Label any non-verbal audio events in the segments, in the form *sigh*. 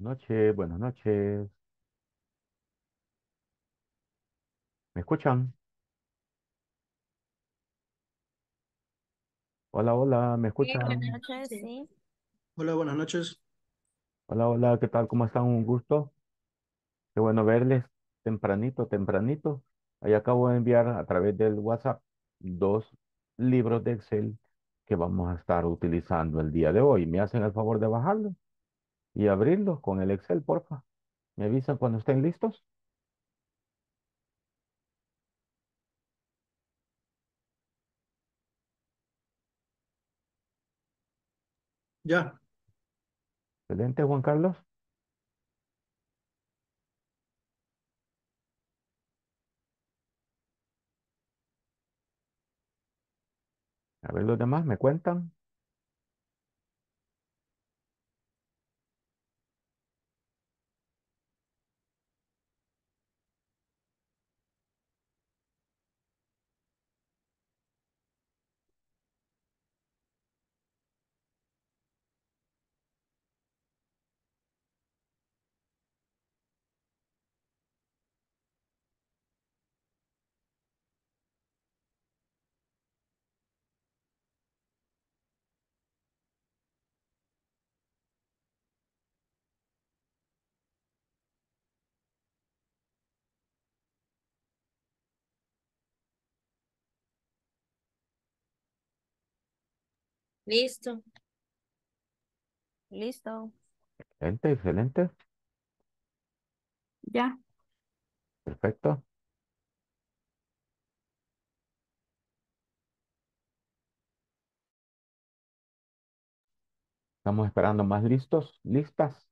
Buenas noches, buenas noches. ¿Me escuchan? Hola, hola, ¿me buenas escuchan? noches, Hola, buenas noches. Hola, hola, ¿qué tal? ¿Cómo están? Un gusto. Qué bueno verles tempranito, tempranito. Ahí acabo de enviar a través del WhatsApp dos libros de Excel que vamos a estar utilizando el día de hoy. ¿Me hacen el favor de bajarlo? y abrirlo con el Excel, porfa. Me avisan cuando estén listos. Ya. Excelente, Juan Carlos. A ver los demás, ¿me cuentan? Listo. Listo. Excelente, excelente. Ya. Perfecto. Estamos esperando más listos, listas.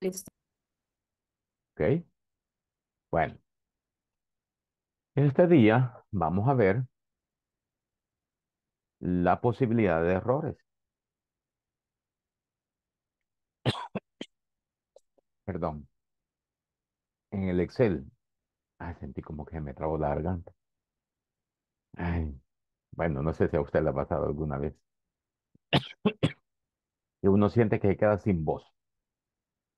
Listo. Ok. Bueno. Este día vamos a ver la posibilidad de errores. Perdón. En el Excel. Ay, sentí como que me trabó la garganta. bueno, no sé si a usted le ha pasado alguna vez. y uno siente que se queda sin voz.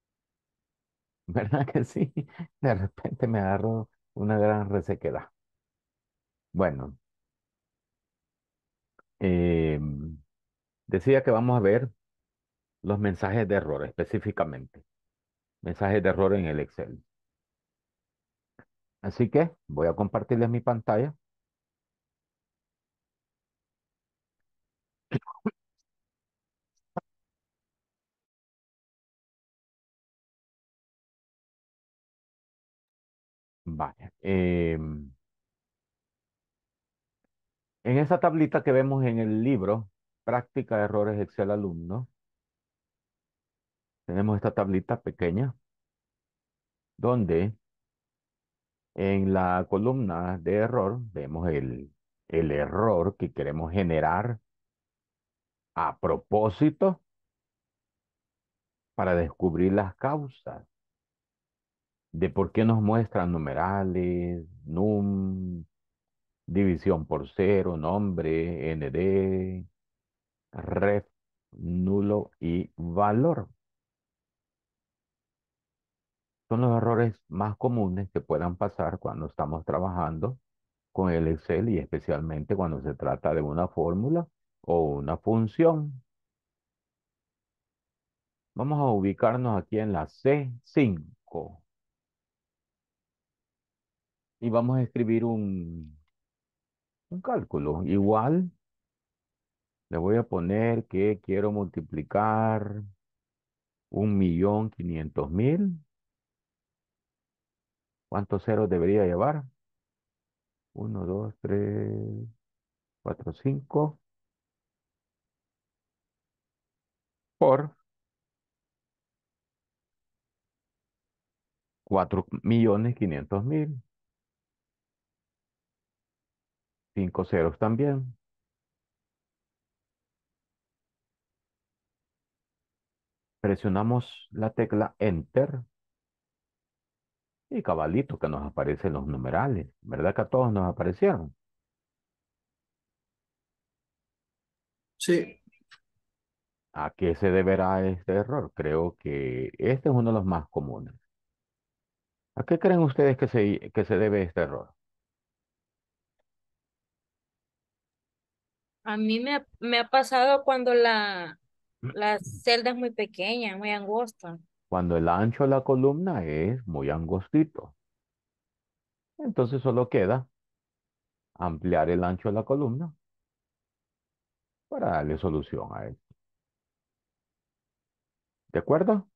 *laughs* ¿Verdad que sí? De repente me agarro una gran resequedad. Bueno, em, decía que vamos a ver los mensajes de error específicamente. Mensajes de error en el Excel. Así que voy a compartirles mi pantalla. Em, en esa tablita que vemos en el libro, práctica de errores Excel alumno, tenemos esta tablita pequeña donde en la columna de error vemos el, el error que queremos generar a propósito para descubrir las causas de por qué nos muestran numerales, num, división por cero, nombre, nd, ref, nulo y valor. Son los errores más comunes que puedan pasar cuando estamos trabajando con el Excel y especialmente cuando se trata de una fórmula o una función. Vamos a ubicarnos aquí en la C5 y vamos a escribir un, un cálculo. Igual, le voy a poner que quiero multiplicar un millón quinientos mil. ¿Cuántos ceros debería llevar? Uno, dos, tres, cuatro, cinco. Por cuatro millones quinientos mil. Cinco ceros también. Presionamos la tecla Enter. Y cabalito que nos aparecen los numerales. ¿Verdad que a todos nos aparecieron? Sí. ¿A qué se deberá este error? Creo que este es uno de los más comunes. ¿A qué creen ustedes que se, que se debe este error? A mí me, me ha pasado cuando la, mm. celda es muy pequeña, muy angosta. Cuando el ancho de la columna es muy angostito. Entonces solo queda ampliar el ancho de la columna para darle solución a esto. ¿De acuerdo?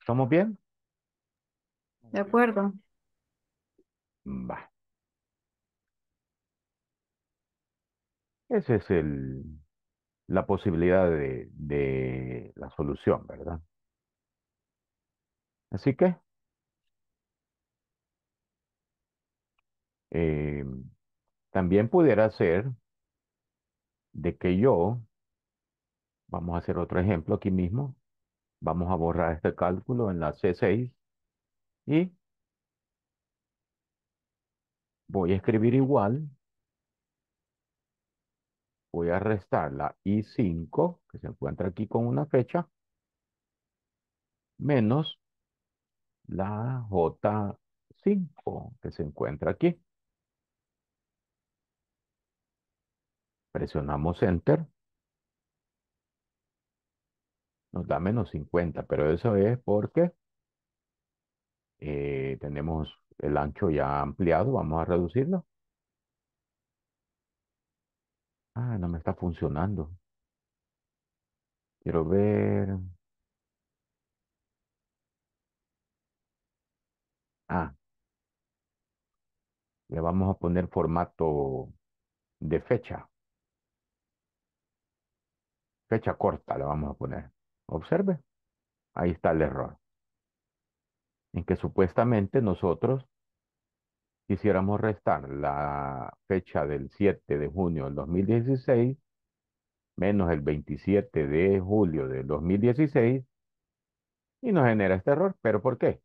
¿Estamos bien? De acuerdo. Va. Esa es la posibilidad de, la solución, ¿verdad? Así que, em, también pudiera ser de que yo, vamos a hacer otro ejemplo aquí mismo, vamos a borrar este cálculo en la C6 y voy a escribir igual voy a restar la I5, que se encuentra aquí con una fecha, menos la J5, que se encuentra aquí. Presionamos Enter. Nos da menos 50, pero eso es porque eh, tenemos el ancho ya ampliado. Vamos a reducirlo. Ah, no me está funcionando. Quiero ver. Ah, le vamos a poner formato de fecha. Fecha corta le vamos a poner. Observe. Ahí está el error. En que supuestamente nosotros quisiéramos restar la fecha del 7 de junio del 2016 menos el 27 de julio del 2016 y nos genera este error. ¿Pero por qué?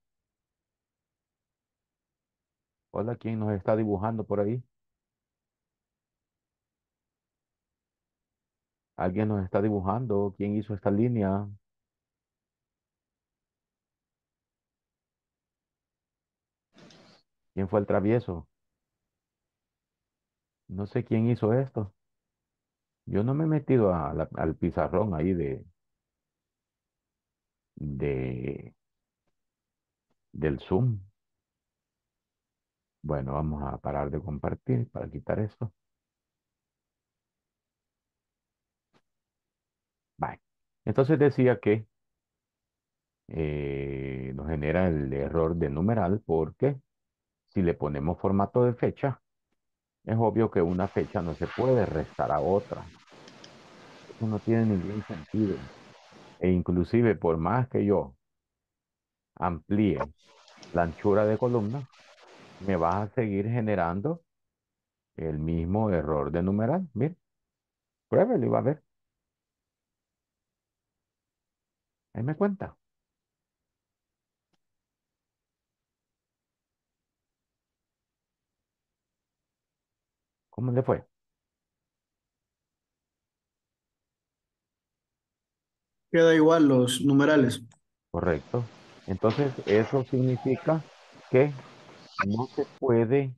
Hola, ¿quién nos está dibujando por ahí? ¿Alguien nos está dibujando? ¿Quién hizo esta línea? ¿Quién fue el travieso? No sé quién hizo esto. Yo no me he metido al pizarrón ahí de, de, del Zoom. Bueno, vamos a parar de compartir para quitar esto. Entonces decía que eh, nos genera el error de numeral porque si le ponemos formato de fecha, es obvio que una fecha no se puede restar a otra. Eso no tiene ningún sentido. E inclusive, por más que yo amplíe la anchura de columna, me vas a seguir generando el mismo error de numeral. Mire, pruébelo y va a ver. Ahí me cuenta. ¿Cómo le fue? Queda igual los numerales. Correcto. Entonces, eso significa que no se puede,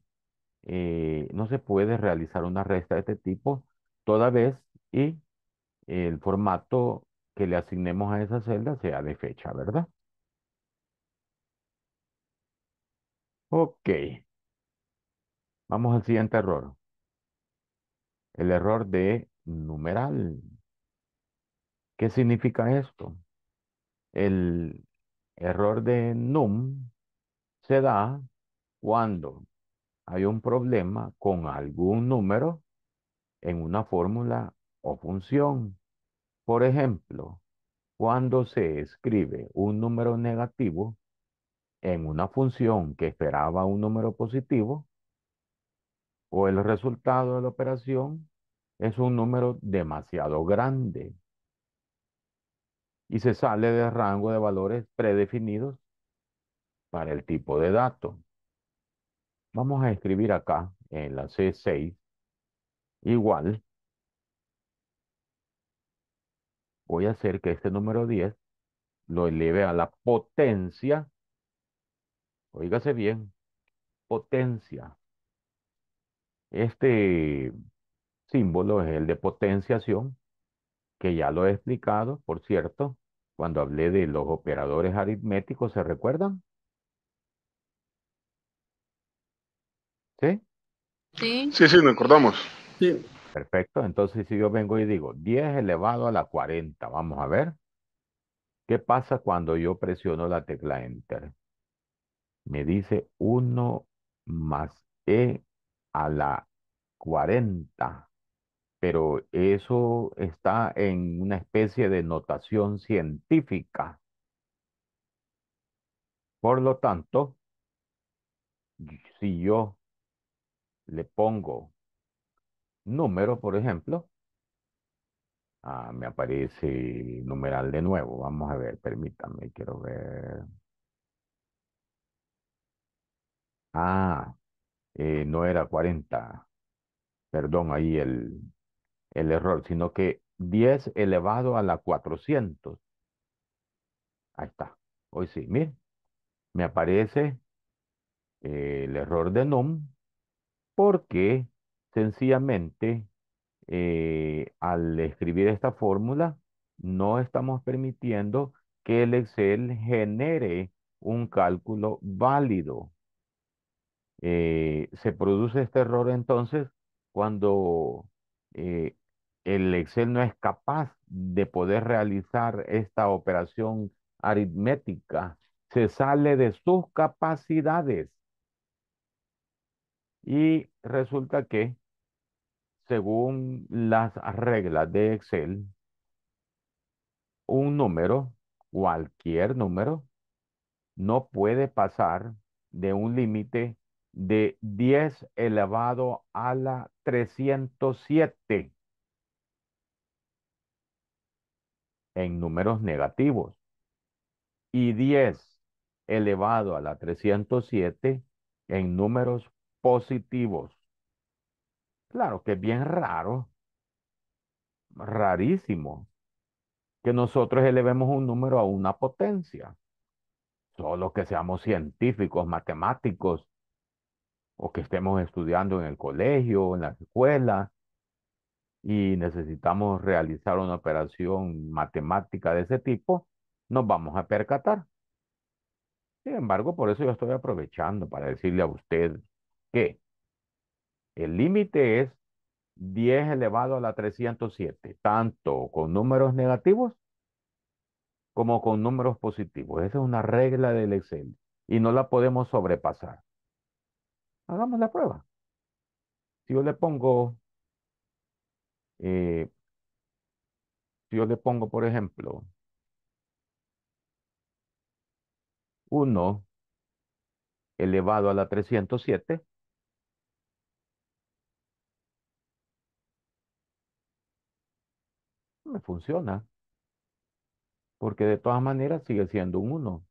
eh, no se puede realizar una resta de este tipo toda vez y el formato que le asignemos a esa celda sea de fecha, ¿verdad? Ok. Vamos al siguiente error el error de numeral. ¿Qué significa esto? El error de num se da cuando hay un problema con algún número en una fórmula o función. Por ejemplo, cuando se escribe un número negativo en una función que esperaba un número positivo, o el resultado de la operación es un número demasiado grande y se sale del rango de valores predefinidos para el tipo de dato. Vamos a escribir acá en la C6 igual. Voy a hacer que este número 10 lo eleve a la potencia, oígase bien, potencia este símbolo es el de potenciación, que ya lo he explicado, por cierto, cuando hablé de los operadores aritméticos, ¿se recuerdan? ¿Sí? Sí. Sí, sí, nos acordamos. Perfecto, entonces si yo vengo y digo 10 elevado a la 40, vamos a ver. ¿Qué pasa cuando yo presiono la tecla Enter? Me dice 1 más E a la 40, pero eso está en una especie de notación científica. Por lo tanto, si yo le pongo número, por ejemplo, ah, me aparece numeral de nuevo. Vamos a ver, permítame, quiero ver. Ah, eh, no era 40, perdón ahí el, el error, sino que 10 elevado a la 400. Ahí está. Hoy sí, miren, me aparece eh, el error de num, porque sencillamente eh, al escribir esta fórmula no estamos permitiendo que el Excel genere un cálculo válido. Eh, se produce este error entonces cuando eh, el Excel no es capaz de poder realizar esta operación aritmética. Se sale de sus capacidades. Y resulta que, según las reglas de Excel, un número, cualquier número, no puede pasar de un límite de 10 elevado a la 307 en números negativos y 10 elevado a la 307 en números positivos. Claro que es bien raro, rarísimo, que nosotros elevemos un número a una potencia. Solo que seamos científicos, matemáticos, o que estemos estudiando en el colegio, en la escuela, y necesitamos realizar una operación matemática de ese tipo, nos vamos a percatar. Sin embargo, por eso yo estoy aprovechando para decirle a usted que el límite es 10 elevado a la 307, tanto con números negativos como con números positivos. Esa es una regla del Excel y no la podemos sobrepasar. Hagamos la prueba. Si yo le pongo, eh, si yo le pongo, por ejemplo, 1 elevado a la 307, me funciona. Porque de todas maneras sigue siendo un 1.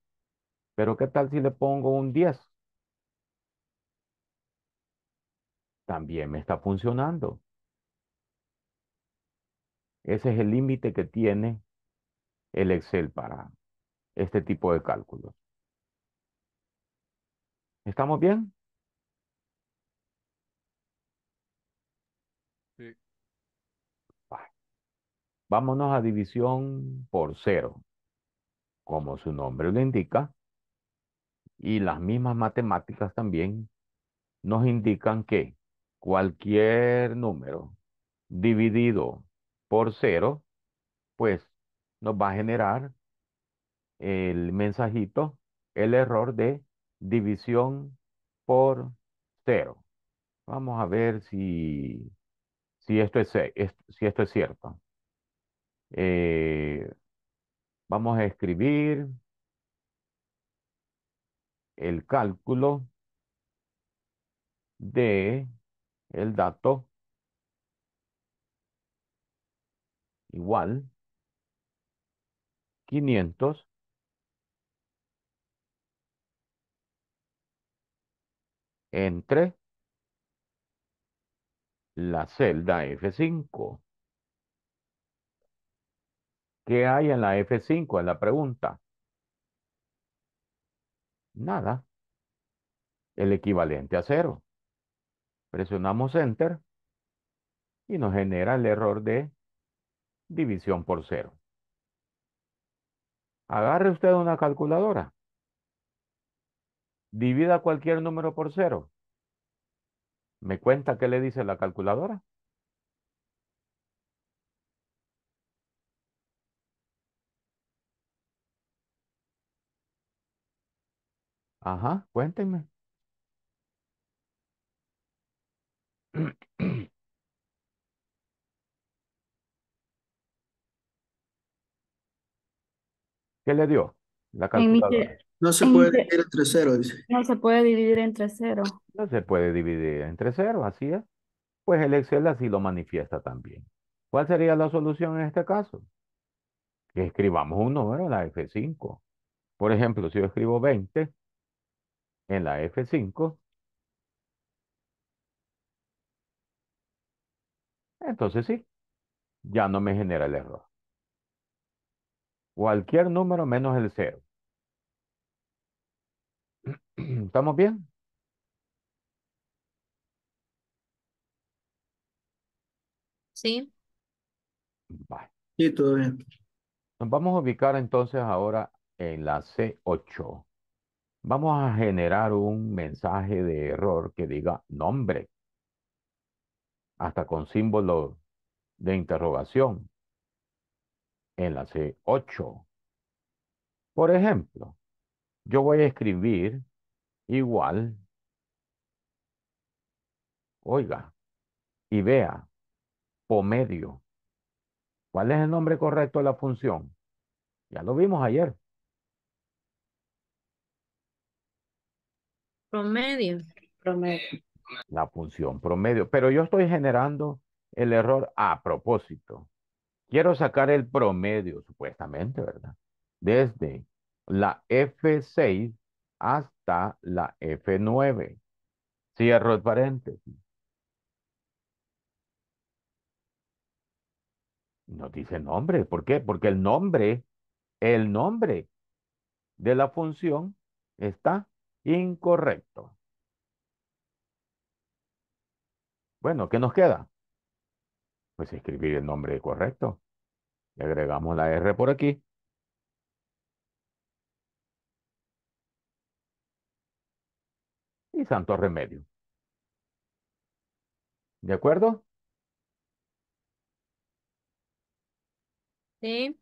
Pero ¿qué tal si le pongo un 10? también me está funcionando. Ese es el límite que tiene el Excel para este tipo de cálculos. ¿Estamos bien? Sí. Vámonos a división por cero, como su nombre lo indica. Y las mismas matemáticas también nos indican que cualquier número dividido por cero, pues nos va a generar el mensajito, el error de división por cero. Vamos a ver si, si, esto, es, si esto es cierto. Eh, vamos a escribir el cálculo de el dato igual 500 entre la celda F5. ¿Qué hay en la F5? en la pregunta. Nada. El equivalente a cero. Presionamos Enter y nos genera el error de división por cero. Agarre usted una calculadora. Divida cualquier número por cero. ¿Me cuenta qué le dice la calculadora? Ajá, cuéntenme. *clears throat* ¿Qué le dio la No se puede dividir entre cero, no se puede dividir entre cero. No se puede dividir entre cero. así es. Pues el Excel así lo manifiesta también. ¿Cuál sería la solución en este caso? Que escribamos un número en la F5. Por ejemplo, si yo escribo 20 en la F5, entonces sí, ya no me genera el error. Cualquier número menos el cero. *clears throat* ¿Estamos bien? Sí. Sí, todo bien. Nos vamos a ubicar entonces ahora en la C8. Vamos a generar un mensaje de error que diga nombre hasta con símbolo de interrogación en la C8. Por ejemplo, yo voy a escribir igual, oiga, y vea, promedio. ¿Cuál es el nombre correcto de la función? Ya lo vimos ayer. Promedio. Promedio la función promedio. Pero yo estoy generando el error a propósito. Quiero sacar el promedio, supuestamente, ¿verdad? Desde la F6 hasta la F9. Cierro el paréntesis. No dice nombre. ¿Por qué? Porque el nombre, el nombre de la función está incorrecto. Bueno, ¿qué nos queda? Pues escribir el nombre correcto. Y agregamos la R por aquí. Y santo remedio. ¿De acuerdo? Sí.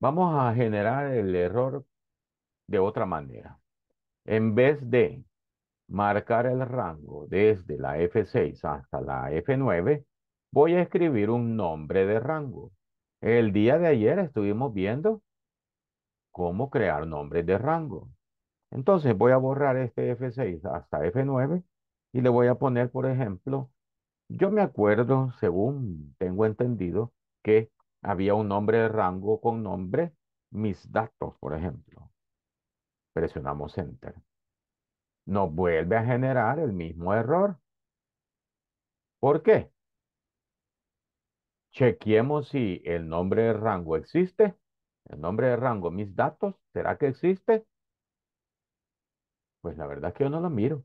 Vamos a generar el error de otra manera. En vez de marcar el rango desde la F6 hasta la F9, voy a escribir un nombre de rango. El día de ayer estuvimos viendo cómo crear nombres de rango. Entonces voy a borrar este F6 hasta F9 y le voy a poner, por ejemplo, yo me acuerdo, según tengo entendido, que había un nombre de rango con nombre, mis datos, por ejemplo. Presionamos Enter. Nos vuelve a generar el mismo error. ¿Por qué? Chequeemos si el nombre de rango existe. El nombre de rango, mis datos, ¿será que existe? Pues la verdad es que yo no lo miro.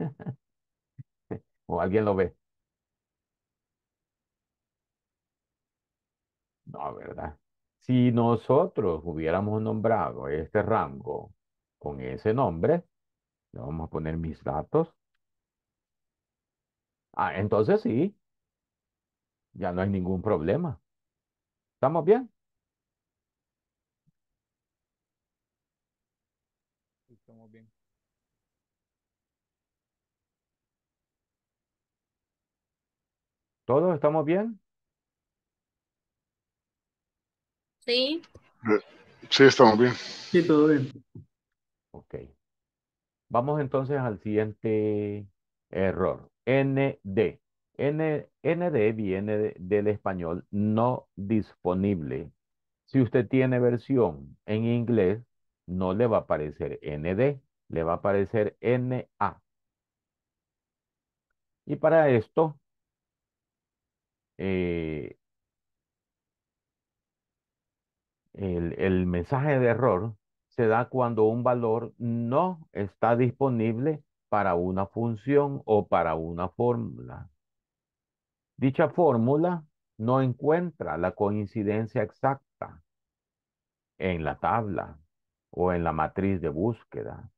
*laughs* o alguien lo ve. No, ¿verdad? Si nosotros hubiéramos nombrado este rango con ese nombre, le vamos a poner mis datos. Ah, entonces sí, ya no hay ningún problema. ¿Estamos bien? Estamos bien. ¿Todos estamos bien? Sí. Eh, sí, estamos bien. Sí, todo bien. Ok. Vamos entonces al siguiente error. ND. ND viene del español no disponible. Si usted tiene versión en inglés, no le va a aparecer ND, le va a aparecer NA. Y para esto, eh, el, mensaje de error se da cuando un valor no está disponible para una función o para una fórmula. Dicha fórmula no encuentra la coincidencia exacta en la tabla o en la matriz de búsqueda.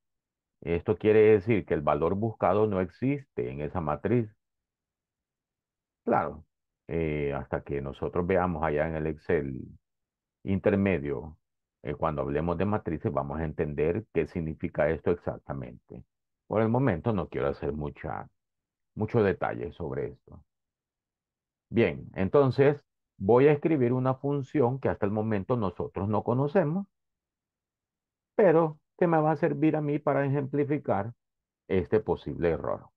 Esto quiere decir que el valor buscado no existe en esa matriz. Claro, eh, hasta que nosotros veamos allá en el Excel intermedio, eh, cuando hablemos de matrices, vamos a entender qué significa esto exactamente. Por el momento no quiero hacer mucha, mucho detalle sobre esto. Bien, entonces voy a escribir una función que hasta el momento nosotros no conocemos, pero que me va a servir a mí para ejemplificar este posible error.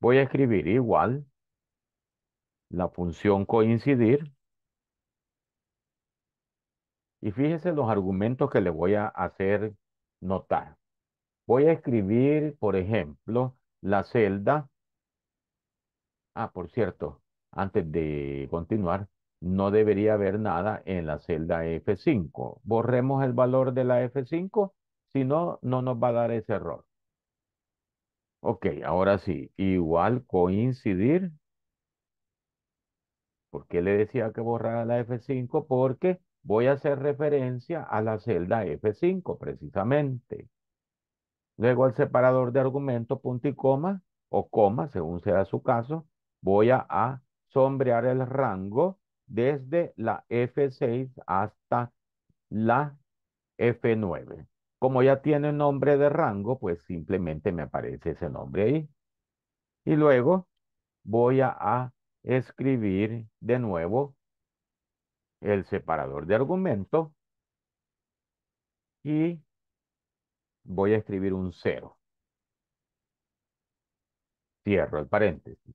Voy a escribir igual la función coincidir y fíjese los argumentos que le voy a hacer notar. Voy a escribir, por ejemplo, la celda. Ah, por cierto, antes de continuar, no debería haber nada en la celda F5. Borremos el valor de la F5, si no, no nos va a dar ese error. Ok, ahora sí, igual coincidir. ¿Por qué le decía que borrara la F5? Porque voy a hacer referencia a la celda F5 precisamente. Luego al separador de argumento punto y coma o coma, según sea su caso, voy a, sombrear el rango desde la F6 hasta la F9. Como ya tiene nombre de rango, pues simplemente me aparece ese nombre ahí. Y luego voy a escribir de nuevo el separador de argumento... y voy a escribir un cero. Cierro el paréntesis.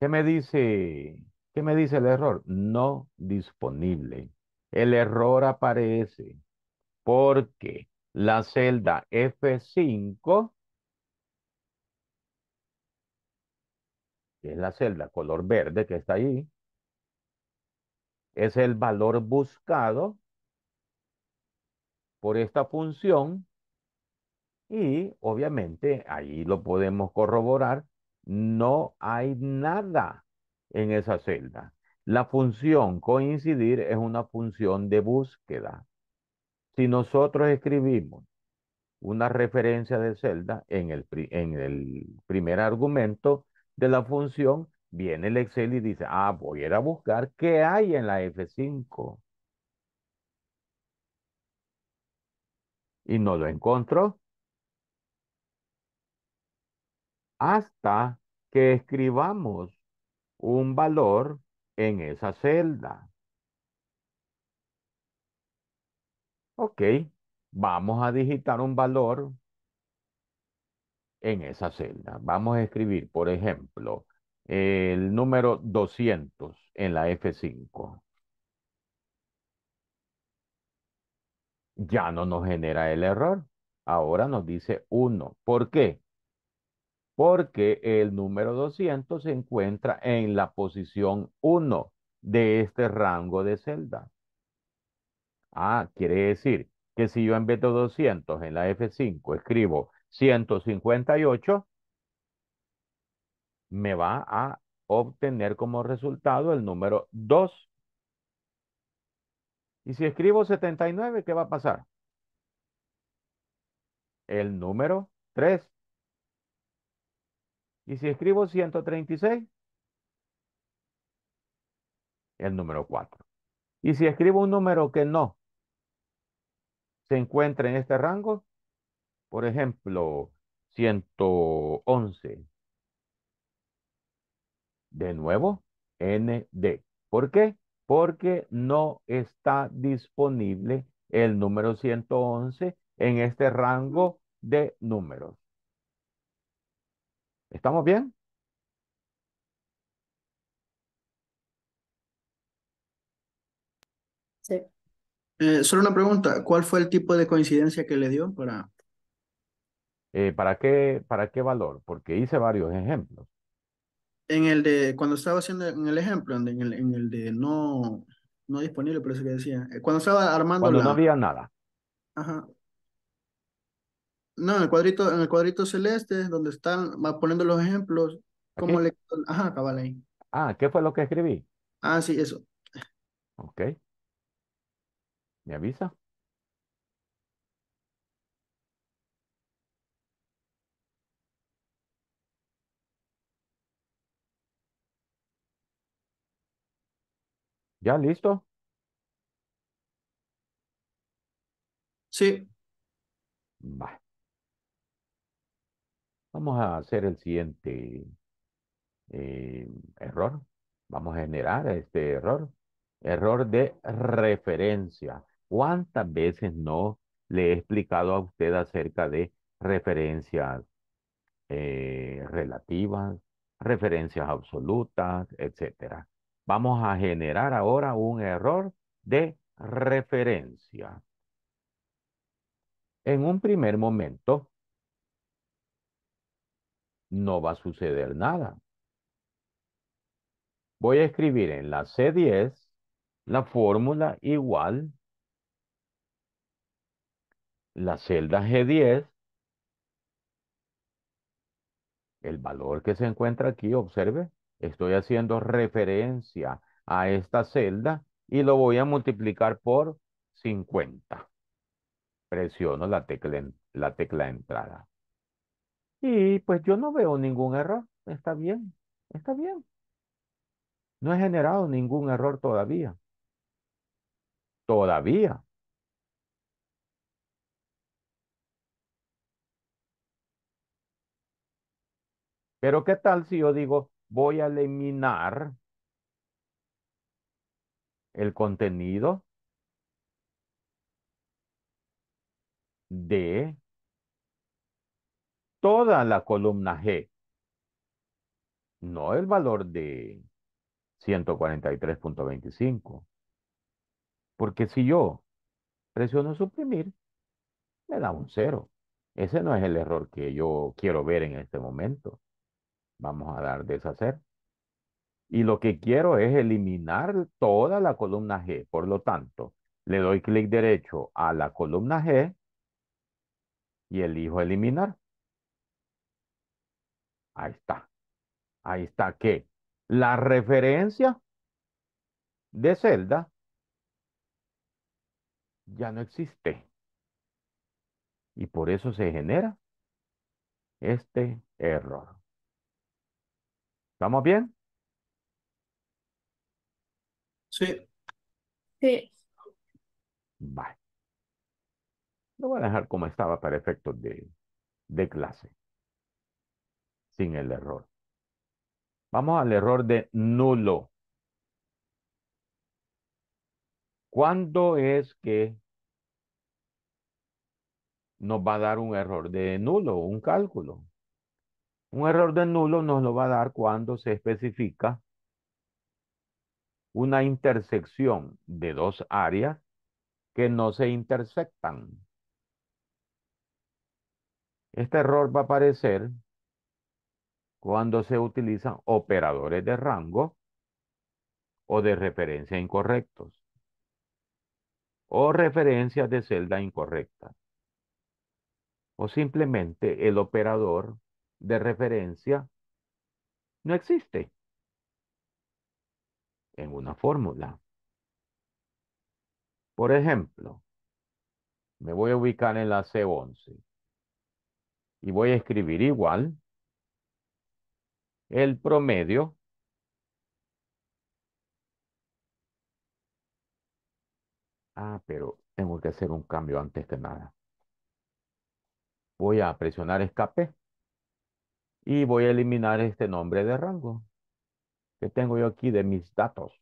¿Qué me dice? ¿Qué me dice el error? No disponible. El error aparece porque la celda F5 que es la celda color verde que está ahí, es el valor buscado por esta función y obviamente ahí lo podemos corroborar, no hay nada en esa celda. La función coincidir es una función de búsqueda. Si nosotros escribimos una referencia de celda en el, en el primer argumento, de la función, viene el Excel y dice, ah, voy a ir a buscar qué hay en la F5. Y no lo encontró. Hasta que escribamos un valor en esa celda. Ok, vamos a digitar un valor en esa celda. Vamos a escribir, por ejemplo, el número 200 en la F5. Ya no nos genera el error. Ahora nos dice 1. ¿Por qué? Porque el número 200 se encuentra en la posición 1 de este rango de celda. Ah, quiere decir que si yo en vez de 200 en la F5 escribo 158 me va a obtener como resultado el número 2. Y si escribo 79, ¿qué va a pasar? El número 3. Y si escribo 136, el número 4. Y si escribo un número que no se encuentra en este rango, por ejemplo, 111. De nuevo, ND. ¿Por qué? Porque no está disponible el número 111 en este rango de números. ¿Estamos bien? Sí. Eh, solo una pregunta, ¿cuál fue el tipo de coincidencia que le dio para eh, ¿para, qué, ¿Para qué valor? Porque hice varios ejemplos. En el de, cuando estaba haciendo, en el ejemplo, en el, en el de no, no disponible, por eso que decía. Eh, cuando estaba armando Cuando no había nada. Ajá. No, en el cuadrito, en el cuadrito celeste, donde están va poniendo los ejemplos, ¿cómo le... Ajá, ahí. Ah, ¿qué fue lo que escribí? Ah, sí, eso. Ok. ¿Me avisa? ¿Ya listo? Sí. Vamos a hacer el siguiente eh, error. Vamos a generar este error. Error de referencia. ¿Cuántas veces no le he explicado a usted acerca de referencias eh, relativas, referencias absolutas, etcétera? Vamos a generar ahora un error de referencia. En un primer momento, no va a suceder nada. Voy a escribir en la C10 la fórmula igual la celda G10 el valor que se encuentra aquí, observe, Estoy haciendo referencia a esta celda y lo voy a multiplicar por 50. Presiono la tecla, la tecla entrada. Y pues yo no veo ningún error. Está bien, está bien. No he generado ningún error todavía. Todavía. Pero ¿qué tal si yo digo voy a eliminar el contenido de toda la columna G. No el valor de 143.25. Porque si yo presiono suprimir, me da un cero. Ese no es el error que yo quiero ver en este momento. Vamos a dar deshacer. Y lo que quiero es eliminar toda la columna G. Por lo tanto, le doy clic derecho a la columna G y elijo eliminar. Ahí está. Ahí está que la referencia de celda ya no existe. Y por eso se genera este error. ¿Vamos bien? Sí. Sí. Vale. Lo voy a dejar como estaba para efectos de, de clase. Sin el error. Vamos al error de nulo. ¿Cuándo es que nos va a dar un error de nulo, un cálculo? Un error de nulo nos lo va a dar cuando se especifica una intersección de dos áreas que no se intersectan. Este error va a aparecer cuando se utilizan operadores de rango o de referencia incorrectos o referencias de celda incorrectas o simplemente el operador de referencia no existe en una fórmula. Por ejemplo, me voy a ubicar en la C11 y voy a escribir igual el promedio Ah, pero tengo que hacer un cambio antes que nada. Voy a presionar escape. Y voy a eliminar este nombre de rango que tengo yo aquí de mis datos.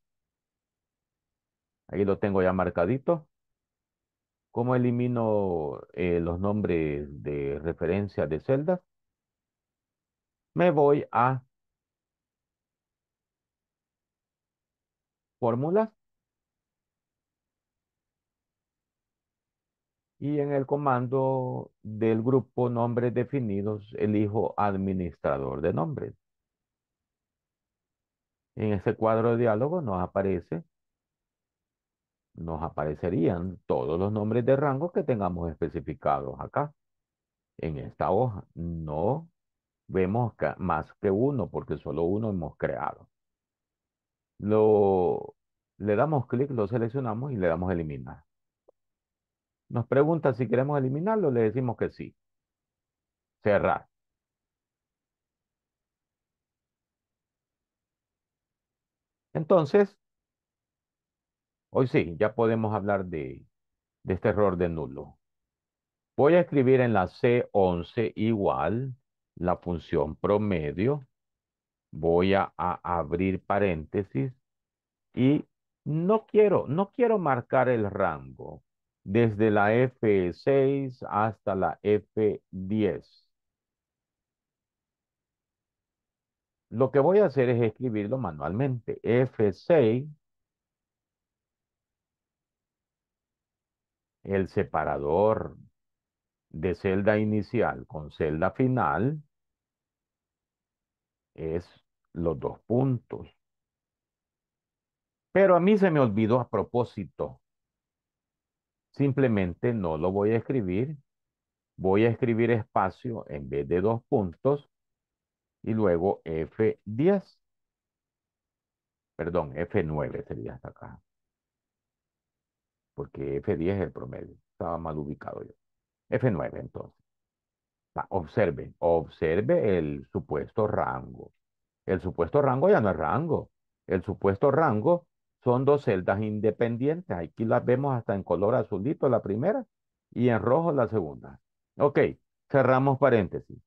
Ahí lo tengo ya marcadito. ¿Cómo elimino eh, los nombres de referencia de celdas? Me voy a fórmulas y en el comando del grupo nombres definidos elijo administrador de nombres. En ese cuadro de diálogo nos aparece, nos aparecerían todos los nombres de rango que tengamos especificados acá. En esta hoja no vemos más que uno porque solo uno hemos creado. Lo, le damos clic, lo seleccionamos y le damos eliminar. Nos pregunta si queremos eliminarlo, le decimos que sí. Cerrar. Entonces, hoy sí, ya podemos hablar de, este error de nulo. Voy a escribir en la C11 igual la función promedio. Voy a, a, abrir paréntesis y no quiero, no quiero marcar el rango desde la F6 hasta la F10. Lo que voy a hacer es escribirlo manualmente. F6, el separador de celda inicial con celda final es los dos puntos. Pero a mí se me olvidó a propósito Simplemente no lo voy a escribir. Voy a escribir espacio en vez de dos puntos y luego F10. Perdón, F9 sería hasta acá. Porque F10 es el promedio. Estaba mal ubicado yo. F9 entonces. Ah, observe, observe el supuesto rango. El supuesto rango ya no es rango. El supuesto rango son dos celdas independientes. Aquí las vemos hasta en color azulito la primera y en rojo la segunda. Ok, cerramos paréntesis.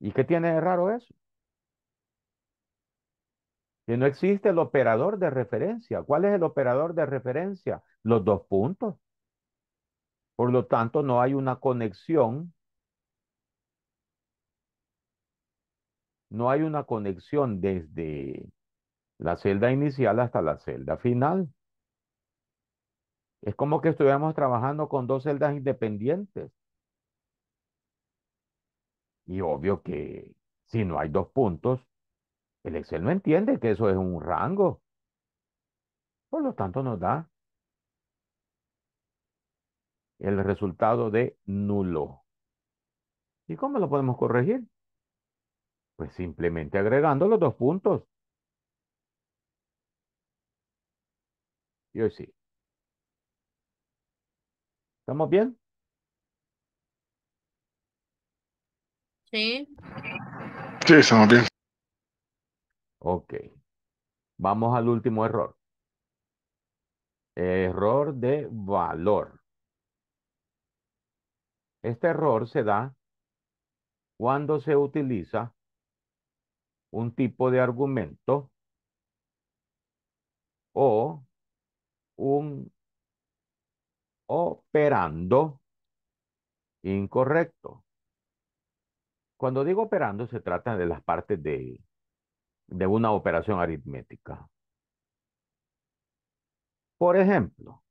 ¿Y qué tiene de raro eso? Que no existe el operador de referencia. ¿Cuál es el operador de referencia? Los dos puntos. Por lo tanto, no hay una conexión no hay una conexión desde la celda inicial hasta la celda final. Es como que estuviéramos trabajando con dos celdas independientes. Y obvio que si no hay dos puntos, el Excel no entiende que eso es un rango. Por lo tanto, nos da el resultado de nulo. ¿Y cómo lo podemos corregir? Pues simplemente agregando los dos puntos. Y hoy sí. ¿Estamos bien? Sí. Sí, estamos bien. Ok. Vamos al último error. Error de valor. Este error se da cuando se utiliza un tipo de argumento o un operando incorrecto. Cuando digo operando, se trata de las partes de, de una operación aritmética. Por ejemplo,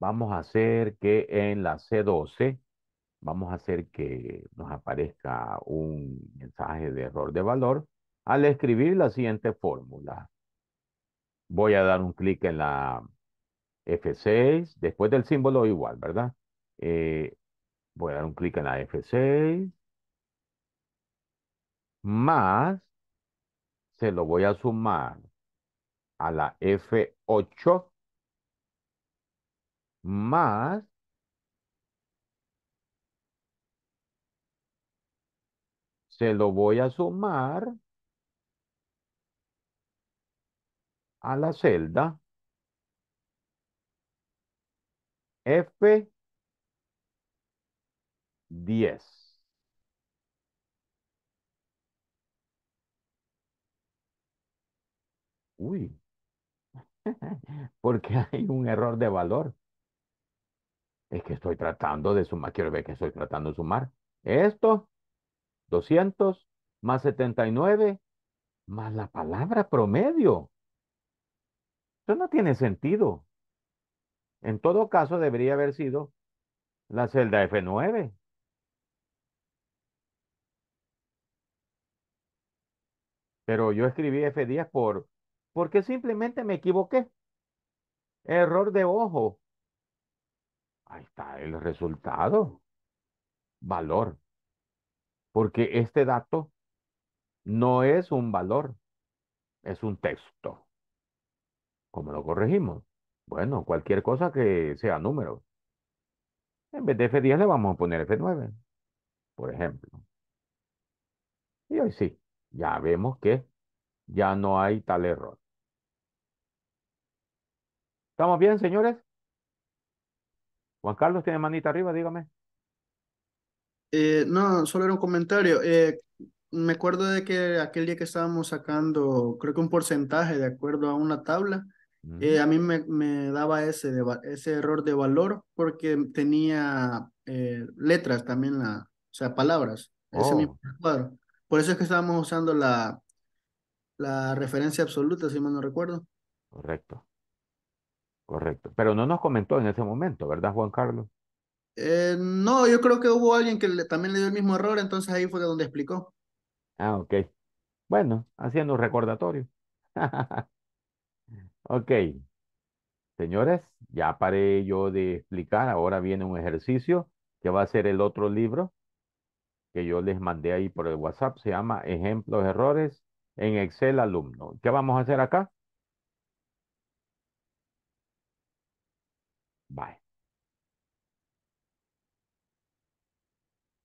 vamos a hacer que en la C12 vamos a hacer que nos aparezca un mensaje de error de valor al escribir la siguiente fórmula. Voy a dar un clic en la F6, después del símbolo igual, ¿verdad? Eh, voy a dar un clic en la F6, más se lo voy a sumar a la F8, más se lo voy a sumar a la celda F10. Uy, *laughs* porque hay un error de valor. Es que estoy tratando de sumar, quiero ver que estoy tratando de sumar esto 200 más 79 más la palabra promedio. Eso no tiene sentido. En todo caso, debería haber sido la celda F9. Pero yo escribí F10 por, porque simplemente me equivoqué. Error de ojo. Ahí está el resultado. Valor porque este dato no es un valor, es un texto. ¿Cómo lo corregimos? Bueno, cualquier cosa que sea número. En vez de F10 le vamos a poner F9, por ejemplo. Y hoy sí, ya vemos que ya no hay tal error. ¿Estamos bien, señores? Juan Carlos tiene manita arriba, dígame. Eh, no, solo era un comentario. Eh, me acuerdo de que aquel día que estábamos sacando, creo que un porcentaje de acuerdo a una tabla, eh, a mí me, daba ese, ese error de valor porque tenía letras también, la, o sea, palabras. Oh. Por eso es que estábamos usando la, la referencia absoluta, si mal no recuerdo. Correcto. Correcto. Pero no nos comentó en ese momento, ¿verdad, Juan Carlos? Eh, no, yo creo que hubo alguien que también le dio el mismo error, entonces ahí fue donde explicó. Ah, ok. Bueno, haciendo un recordatorio. *laughs* ok. Señores, ya paré yo de explicar. Ahora viene un ejercicio que va a ser el otro libro que yo les mandé ahí por el WhatsApp. Se llama Ejemplos, Errores en Excel Alumno. ¿Qué vamos a hacer acá? Bye.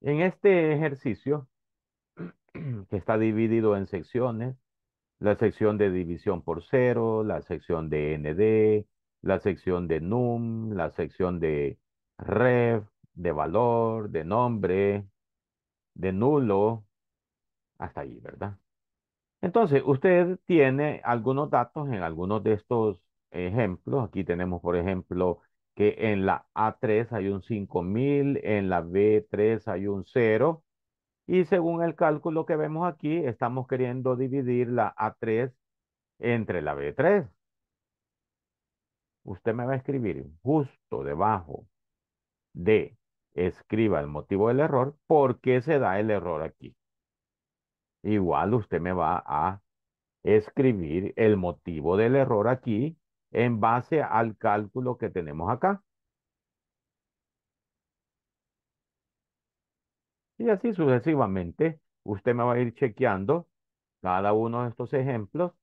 En este ejercicio, *clears throat* que está dividido en secciones, la sección de división por cero, la sección de ND, la sección de num, la sección de rev, de valor, de nombre, de nulo, hasta ahí, ¿verdad? Entonces, usted tiene algunos datos en algunos de estos ejemplos. Aquí tenemos, por ejemplo, que en la A3 hay un 5000, en la B3 hay un 0, y según el cálculo que vemos aquí, estamos queriendo dividir la A3 entre la B3. Usted me va a escribir justo debajo de escriba el motivo del error, por qué se da el error aquí. Igual usted me va a escribir el motivo del error aquí en base al cálculo que tenemos acá. Y así sucesivamente, usted me va a ir chequeando cada uno de estos ejemplos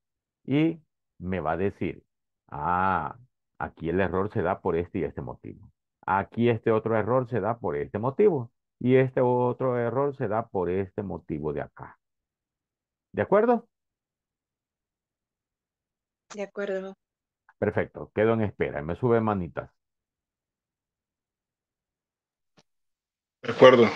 y me va a decir, ah, aquí el error se da por este y este motivo. Aquí este otro error se da por este motivo. Y este otro error se da por este motivo de acá. ¿De acuerdo? De acuerdo. Perfecto, quedo en espera. Me sube manitas. De acuerdo.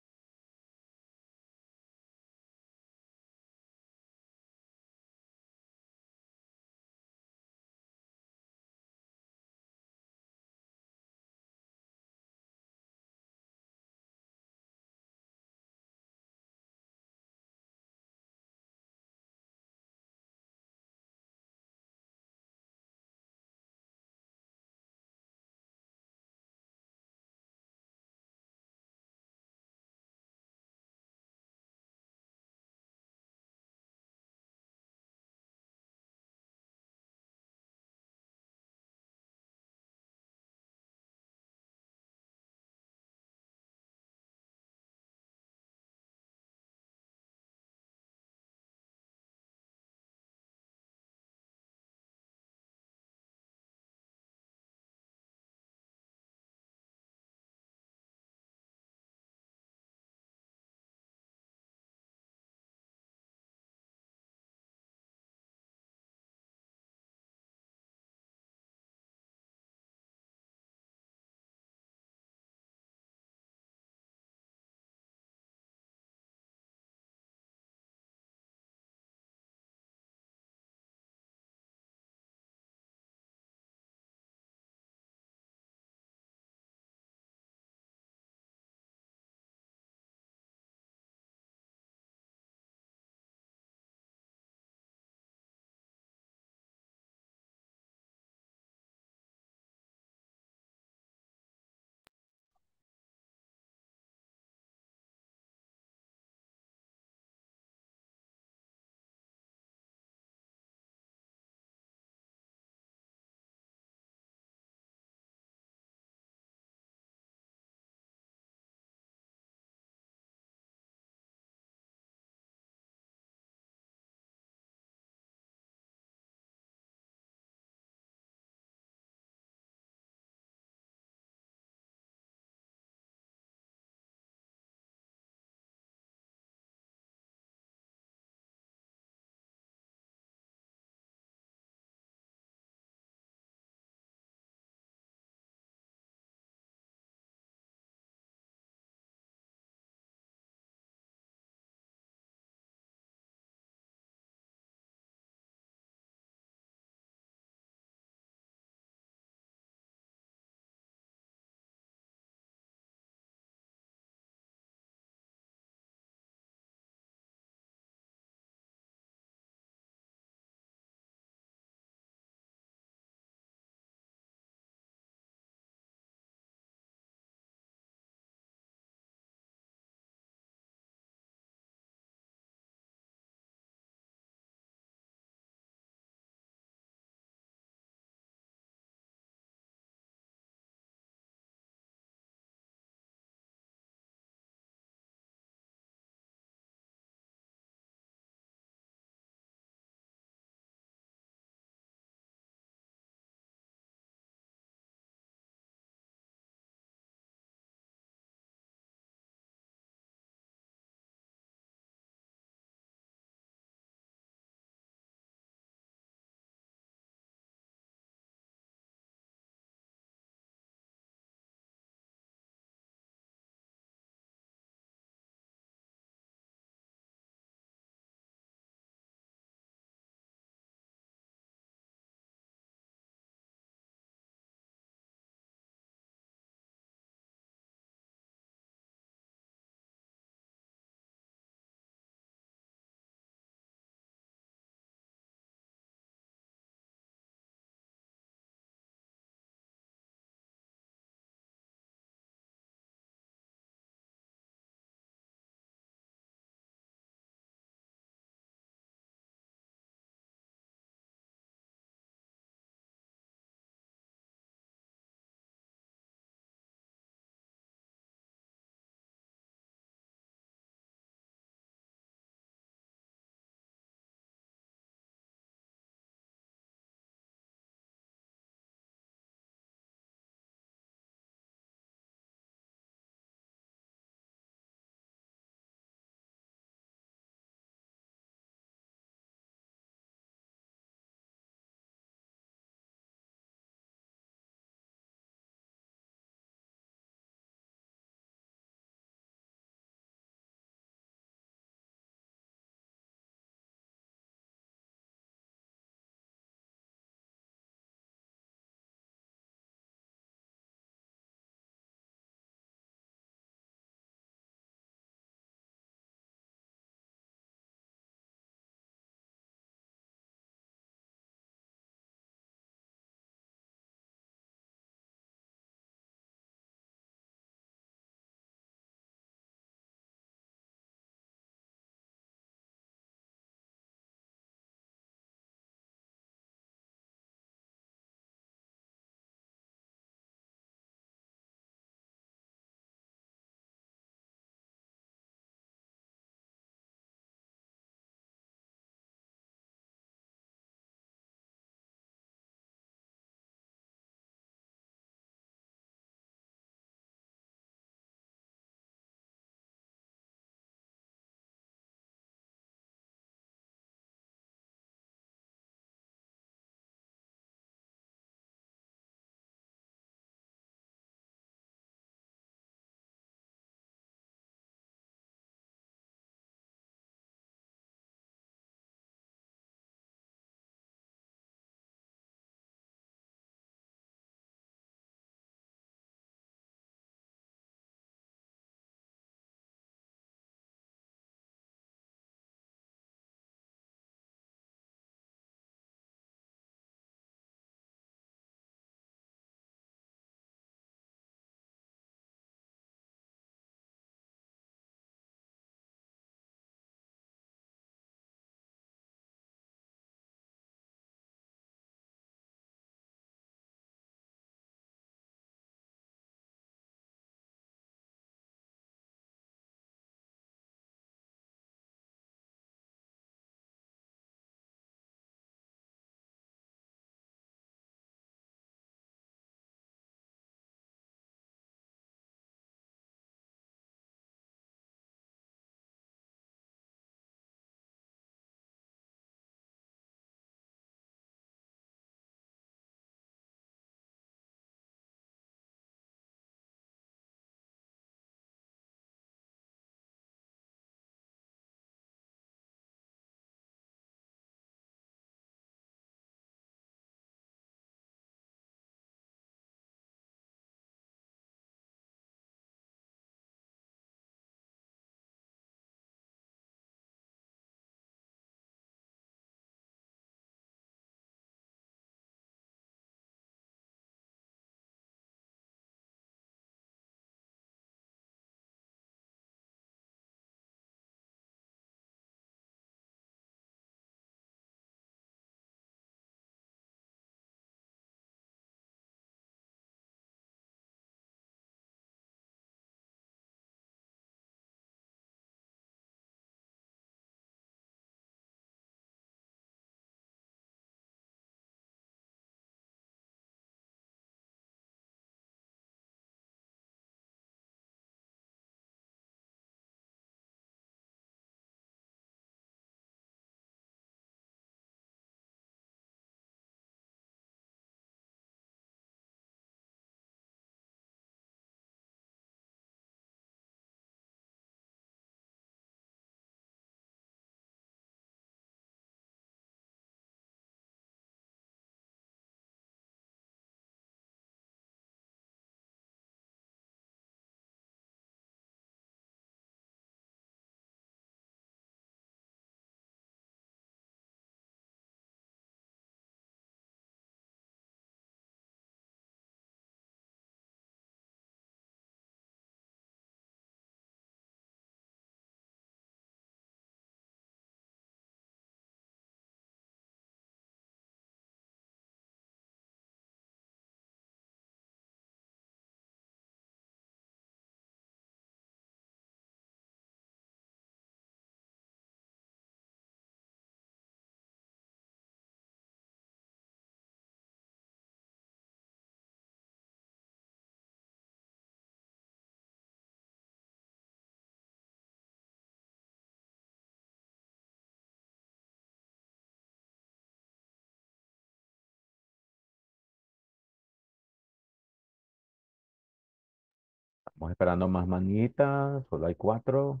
Estamos esperando más manitas, solo hay cuatro.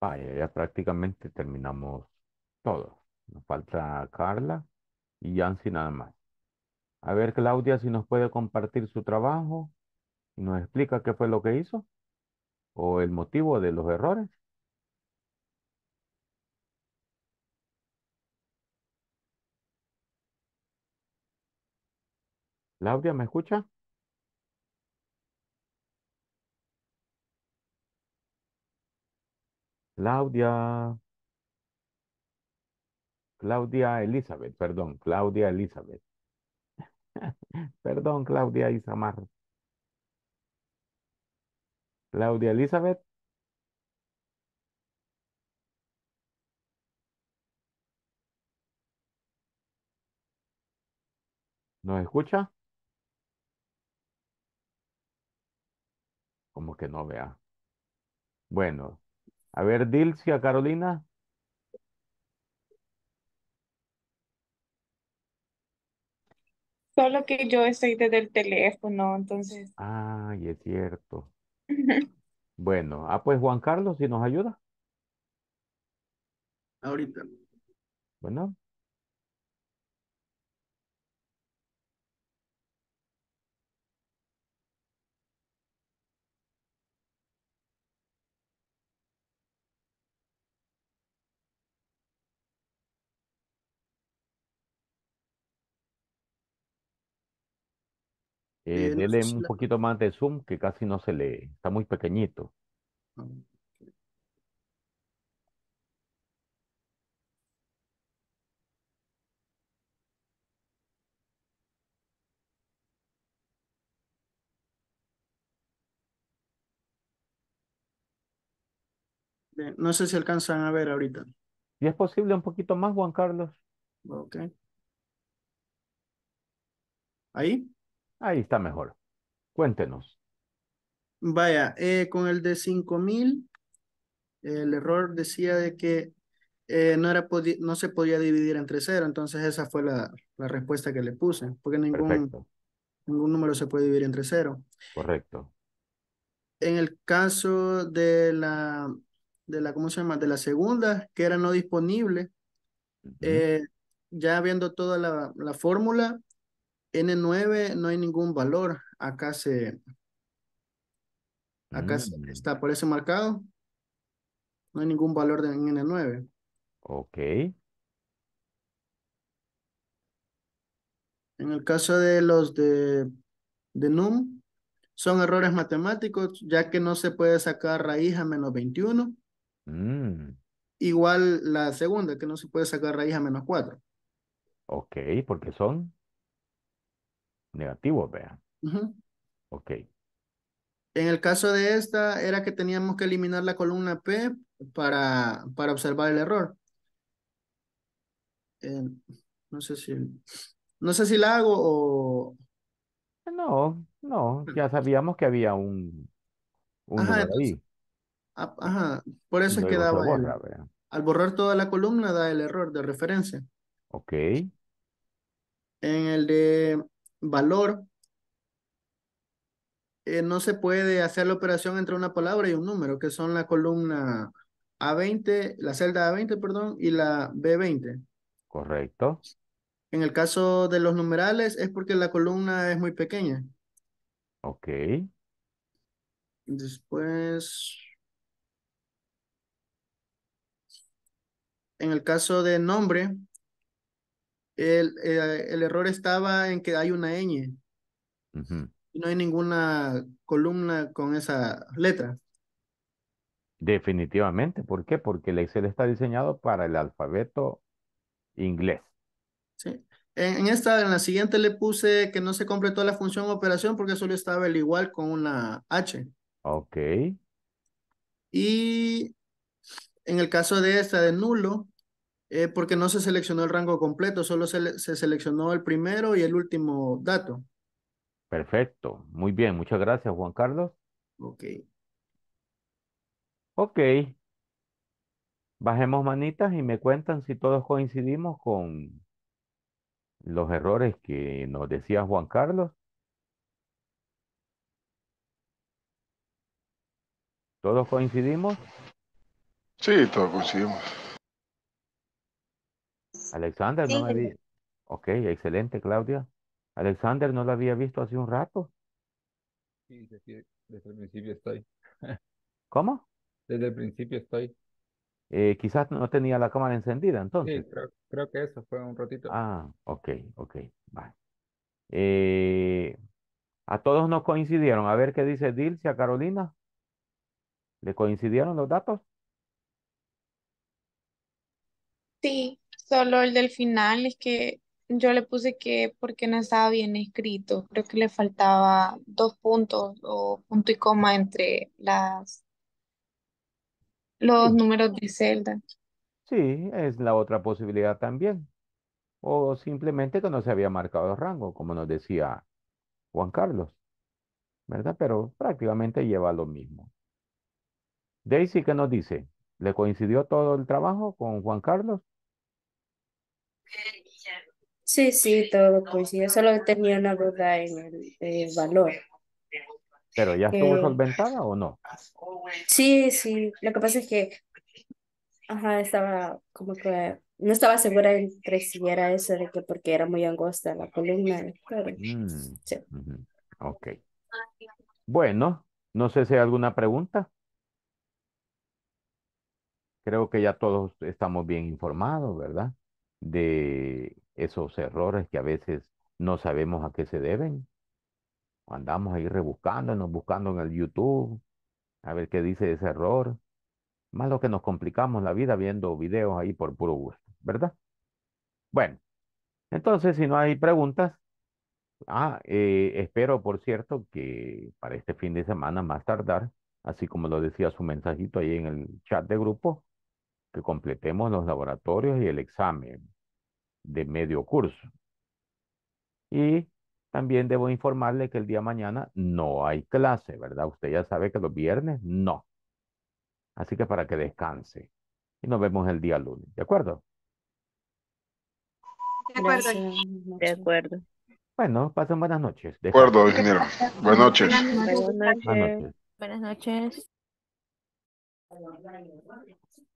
Vaya, ya prácticamente terminamos todo. Nos falta Carla y Yancy nada más. A ver, Claudia, si nos puede compartir su trabajo y nos explica qué fue lo que hizo o el motivo de los errores. Claudia, ¿me escucha? Claudia. Claudia Elizabeth, perdón, Claudia Elizabeth. *laughs* perdón, Claudia Isamar. Claudia Elizabeth. ¿Nos escucha? Como que no vea. Bueno, a ver, Dilcia, Carolina. Solo que yo estoy desde el teléfono, entonces. Ay, es cierto. *laughs* Bueno, ah, pues Juan Carlos, si nos ayuda. Ahorita. Bueno. Eh, dele un poquito más de zoom que casi no se lee. Está muy pequeñito. Ah, no sé si alcanzan a ver ahorita. ¿Y es posible un poquito más, Juan Carlos? Ok. ¿Ahí? Ahí está mejor. Cuéntenos. Vaya, eh, con el de 5000, el error decía de que eh, no, era no se podía dividir entre cero, entonces esa fue la, respuesta que le puse, porque ningún, ningún número se puede dividir entre cero. Correcto. En el caso de la, de la ¿cómo se llama? De la segunda, que era no disponible, eh, ya viendo toda la, la fórmula, N9 no hay ningún valor. Acá se... Acá mm. está, por ese marcado. No hay ningún valor de N9. Ok. En el caso de los de, NUM, son errores matemáticos, ya que no se puede sacar raíz a menos 21. Mm. Igual la segunda, que no se puede sacar raíz a menos 4. Ok, porque son Negativo, vean. Ok. En el caso de esta, era que teníamos que eliminar la columna P para, para observar el error. no sé si... No sé si la hago o... No, no. Ya ah. sabíamos que había un... un ajá, ahí. Ah, ajá, por eso es que daba... al borrar toda la columna da el error de referencia. Ok. En el de valor, eh, no se puede hacer la operación entre una palabra y un número, que son la columna A20, la celda A20, perdón, y la B20. Correcto. En el caso de los numerales es porque la columna es muy pequeña. Ok. Después... En el caso de nombre, eh, el, error estaba en que hay una ñ. Y no hay ninguna columna con esa letra. Definitivamente. ¿Por qué? Porque el Excel está diseñado para el alfabeto inglés. Sí. En, esta, en la siguiente le puse que no se completó la función operación porque solo estaba el igual con una H. Ok. Y en el caso de esta de nulo, eh, porque no se seleccionó el rango completo, solo se, se, seleccionó el primero y el último dato. Perfecto, muy bien, muchas gracias Juan Carlos. Ok. Ok. Bajemos manitas y me cuentan si todos coincidimos con los errores que nos decía Juan Carlos. ¿Todos coincidimos? Sí, todos coincidimos. Alexander, no Okay, Ok, excelente, Claudia. Alexander, no la había visto hace un rato. Sí, desde, el principio estoy. *laughs* ¿Cómo? Desde el principio estoy. Eh, quizás no tenía la cámara encendida, entonces. Sí, creo, que eso fue un ratito. Ah, ok, ok, vale. Eh, a todos nos coincidieron. A ver qué dice Dilcia Carolina. ¿Le coincidieron los datos? Sí. Solo el del final es que yo le puse que porque no estaba bien escrito. Creo que le faltaba dos puntos o punto y coma entre las los números de celda. sí, es la otra posibilidad también. O simplemente que no se había marcado el rango, como nos decía Juan Carlos, ¿verdad? Pero prácticamente lleva lo mismo. Daisy, ¿qué nos dice? ¿Le coincidió todo el trabajo con Juan Carlos? Sí, sí, todo coincide. Solo tenía una duda en el eh, valor. ¿Pero ya estuvo eh, solventada o no? Sí, sí. Lo que pasa es que ajá, estaba como que no estaba segura entre si era eso de que porque era muy angosta la columna. Mm, bueno, no sé si hay alguna pregunta. Creo que ya todos estamos bien informados, ¿verdad? de esos errores que a veces no sabemos a qué se deben. Andamos ahí rebuscándonos, buscando en el YouTube, a ver qué dice ese error. Más lo que nos complicamos la vida viendo videos ahí por puro gusto, ¿verdad? Bueno, entonces si no hay preguntas, ah, eh, espero por cierto que para este fin de semana más tardar, así como lo decía su mensajito ahí en el chat de grupo, que completemos los laboratorios y el examen de medio curso. Y también debo informarle que el día mañana no hay clase, ¿verdad? Usted ya sabe que los viernes no. Así que para que descanse. Y nos vemos el día lunes, ¿de acuerdo? De acuerdo. De acuerdo. Bueno, pasen buenas noches. De acuerdo, ingeniero. Buenas noches. Buenas noches. Buenas noches.